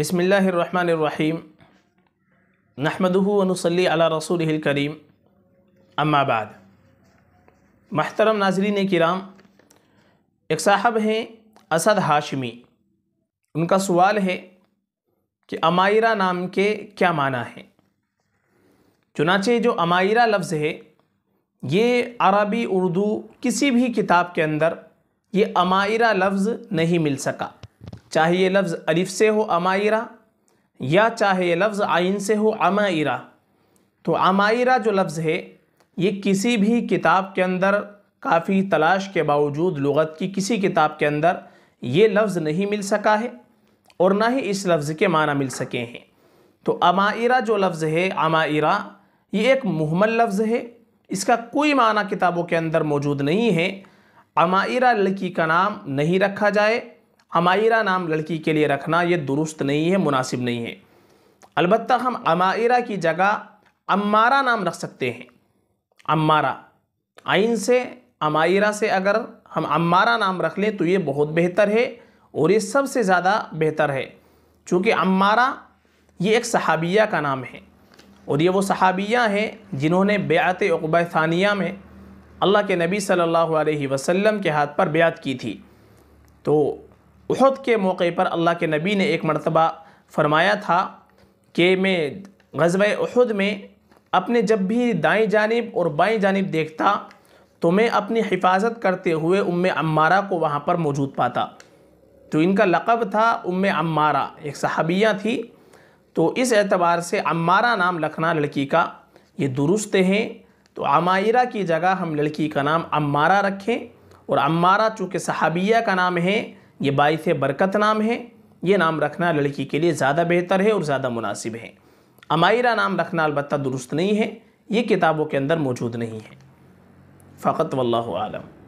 بسم اللہ الرحمن الرحیم نحمده و نصلی علی رسول کریم اما بعد محترم ناظرین کرام ایک صاحب ہیں اسد ہاشمی ان کا سوال ہے کہ امائرہ نام کے کیا معنی ہیں چنانچہ جو امائرہ لفظ ہے یہ عربی اردو کسی بھی کتاب کے اندر یہ امائرہ لفظ نہیں مل سکا چاہے یہ لفظ الف سے ہو امائرہ یا چاہے یہ لفظ آئین سے ہو امائرہ تو امائرہ جو لفظ ہے یہ کسی بھی کتاب کے اندر کافی تلاش کے باوجود لغت کی کسی کتاب کے اندر یہ لفظ نہیں مل سکا ہے اور نہ ہی اس لفظ کے معنی مل سکے ہیں تو امائرہ جو لفظ ہے امائرہ یہ ایک محمل لفظ ہے اس کا کوئی معنی کتابوں کے اندر موجود نہیں ہے امائرہ لکی کا نام نہیں رکھا جائے امائرہ نام لڑکی کے لیے رکھنا یہ درست نہیں ہے مناسب نہیں ہے البتہ ہم امائرہ کی جگہ امارہ نام رکھ سکتے ہیں امارہ آئین سے امائرہ سے اگر ہم امارہ نام رکھ لیں تو یہ بہت بہتر ہے اور یہ سب سے زیادہ بہتر ہے چونکہ امارہ یہ ایک صحابیہ کا نام ہے اور یہ وہ صحابیہ ہیں جنہوں نے بیعت اقبہ ثانیہ میں اللہ کے نبی صلی اللہ علیہ وسلم کے ہاتھ پر بیعت کی تھی تو احد کے موقع پر اللہ کے نبی نے ایک مرتبہ فرمایا تھا کہ میں غزوہ احد میں اپنے جب بھی دائیں جانب اور بائیں جانب دیکھتا تو میں اپنی حفاظت کرتے ہوئے ام امارہ کو وہاں پر موجود پاتا تو ان کا لقب تھا ام امارہ ایک صحابیہ تھی تو اس اعتبار سے امارہ نام لکھنا لڑکی کا یہ درست ہیں تو عمائرہ کی جگہ ہم لڑکی کا نام امارہ رکھیں اور امارہ چونکہ صحابیہ کا نام ہے یہ باعث برکت نام ہے یہ نام رکھنا لڑکی کے لیے زیادہ بہتر ہے اور زیادہ مناسب ہے امائرہ نام رکھنا البتہ درست نہیں ہے یہ کتابوں کے اندر موجود نہیں ہے فقط واللہ عالم